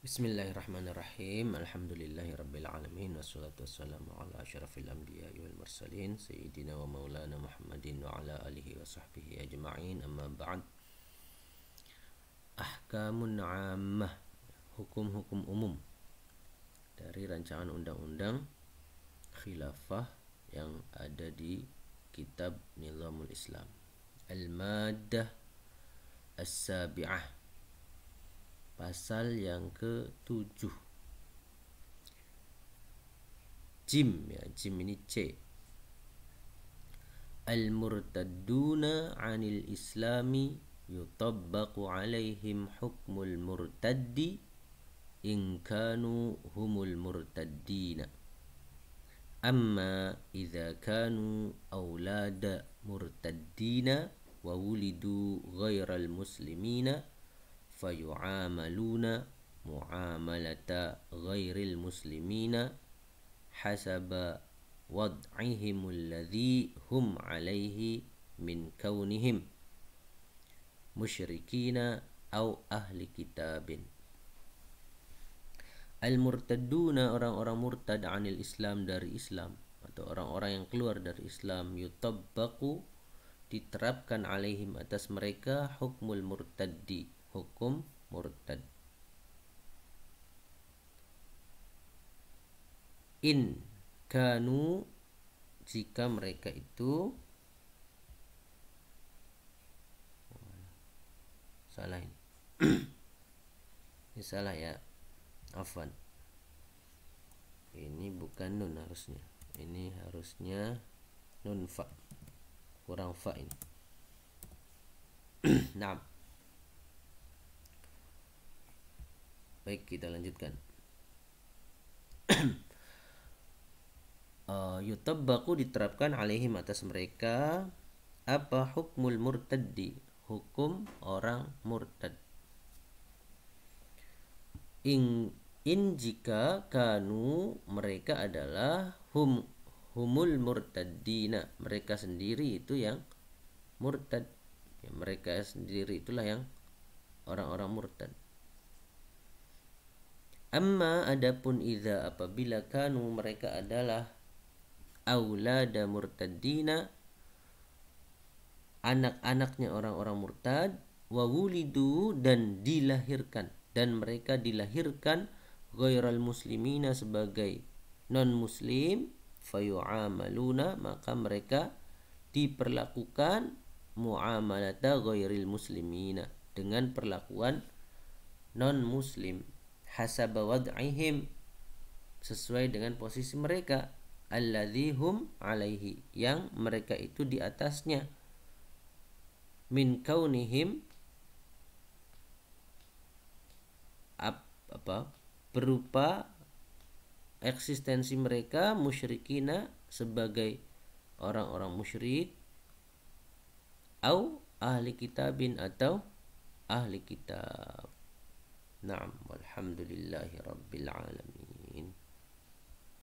Bismillahirrahmanirrahim. Alhamdulillahirabbil wassalatu wassalamu ala asyrafil anbiya wal mursalin sayyidina wa maulana Muhammadin wa ala alihi wa sahbihi ajma'in. Amma ba'd. Ahkamun 'ammah, hukum-hukum umum dari rancangan undang-undang khilafah yang ada di kitab Nizamul Islam. Al-Maddah As-Sabi'ah pasal yang ke-7 jim ya jim ini C al murtadduna 'anil islami yutabbaqu 'alaihim hukmul murtaddi in kanu humul murtaddina amma idza kanu كانوا murtaddina wa wulidu ghairal muslimina fayu'amaluna mu'amalata ghairil muslimina hasaba wad'ihim alladhi hum alaihi min kaunihim musyrikina au ahli kitabin Al-murtaduna orang-orang murtad anil Islam dari Islam atau orang-orang yang keluar dari Islam yutabbaqu diterapkan alaihim atas mereka hukmul murtaddi hukum murtad in kanu jika mereka itu salah ini, salah ya afan ini bukan nun harusnya ini harusnya nun fa kurang fa ini nah Baik, kita lanjutkan. uh, eh, baku diterapkan alaihim atas mereka apa hukmul murtaddi hukum orang murtad in, in jika kanu mereka adalah hum humul murtadina mereka sendiri itu yang murtad ya, mereka sendiri itulah yang orang-orang murtad Amma adapun idza apabila kanu mereka adalah aulada murtadina anak-anaknya orang-orang murtad wa wulidu dan dilahirkan dan mereka dilahirkan ghairal muslimina sebagai non muslim fayu'amaluna maka mereka diperlakukan muamalata ghairil muslimina dengan perlakuan non muslim hasaba wad'ihim sesuai dengan posisi mereka alladzihum alaihi yang mereka itu di atasnya min kaunihim apa berupa eksistensi mereka musyrikina sebagai orang-orang musyrik au ahli kitabin atau ahli kitab نعم والحمد لله رب العالمين